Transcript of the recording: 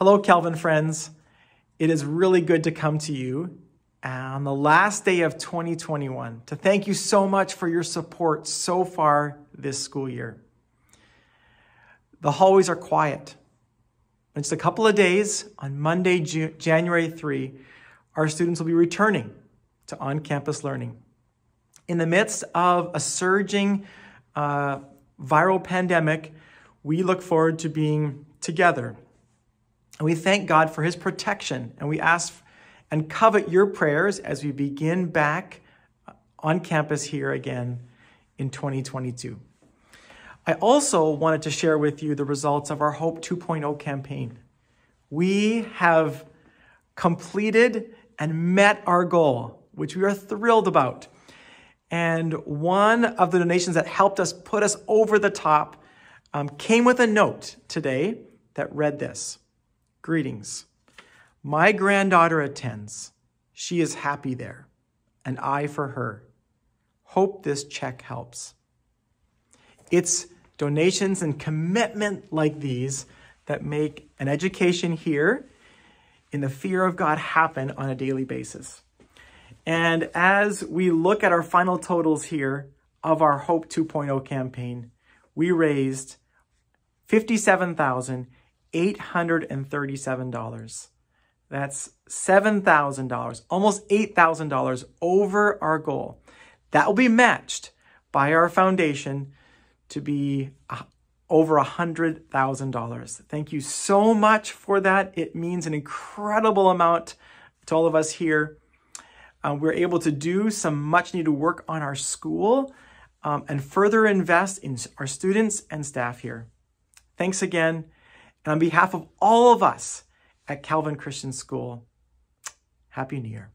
Hello, Kelvin friends. It is really good to come to you on the last day of 2021 to thank you so much for your support so far this school year. The hallways are quiet. In just a couple of days, on Monday, January 3, our students will be returning to on campus learning. In the midst of a surging uh, viral pandemic, we look forward to being together and we thank God for his protection. And we ask and covet your prayers as we begin back on campus here again in 2022. I also wanted to share with you the results of our Hope 2.0 campaign. We have completed and met our goal, which we are thrilled about. And one of the donations that helped us put us over the top um, came with a note today that read this. Greetings. My granddaughter attends. She is happy there, and I for her. Hope this check helps. It's donations and commitment like these that make an education here in the fear of God happen on a daily basis. And as we look at our final totals here of our Hope 2.0 campaign, we raised 57,000. $837. That's $7,000, almost $8,000 over our goal. That will be matched by our foundation to be uh, over $100,000. Thank you so much for that. It means an incredible amount to all of us here. Uh, we're able to do some much needed work on our school um, and further invest in our students and staff here. Thanks again. And on behalf of all of us at Calvin Christian School, Happy New Year.